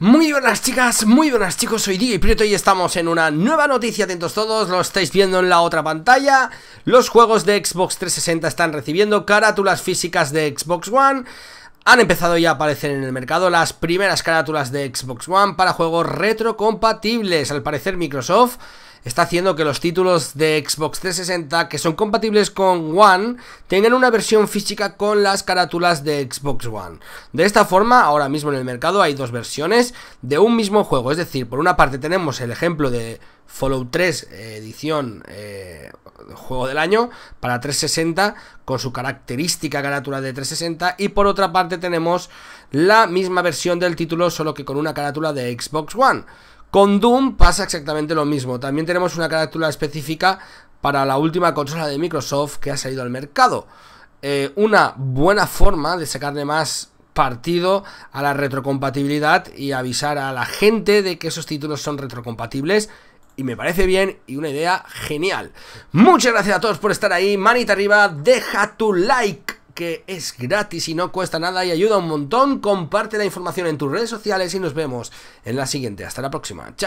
Muy buenas chicas, muy buenas chicos, soy y Prieto y estamos en una nueva noticia, atentos todos, lo estáis viendo en la otra pantalla Los juegos de Xbox 360 están recibiendo carátulas físicas de Xbox One han empezado ya a aparecer en el mercado las primeras carátulas de Xbox One para juegos retrocompatibles. Al parecer Microsoft está haciendo que los títulos de Xbox 360 que son compatibles con One tengan una versión física con las carátulas de Xbox One. De esta forma, ahora mismo en el mercado hay dos versiones de un mismo juego, es decir, por una parte tenemos el ejemplo de Fallout 3 eh, edición eh, juego del año para 360 con su característica carátula de 360 y por otra parte tenemos la misma versión del título solo que con una carátula de Xbox One con Doom pasa exactamente lo mismo. También tenemos una carátula específica para la última consola de Microsoft que ha salido al mercado. Eh, una buena forma de sacarle más partido a la retrocompatibilidad y avisar a la gente de que esos títulos son retrocompatibles. Y me parece bien y una idea genial. Muchas gracias a todos por estar ahí. Manita arriba, deja tu like que es gratis y no cuesta nada y ayuda un montón. Comparte la información en tus redes sociales y nos vemos en la siguiente. Hasta la próxima. Chao.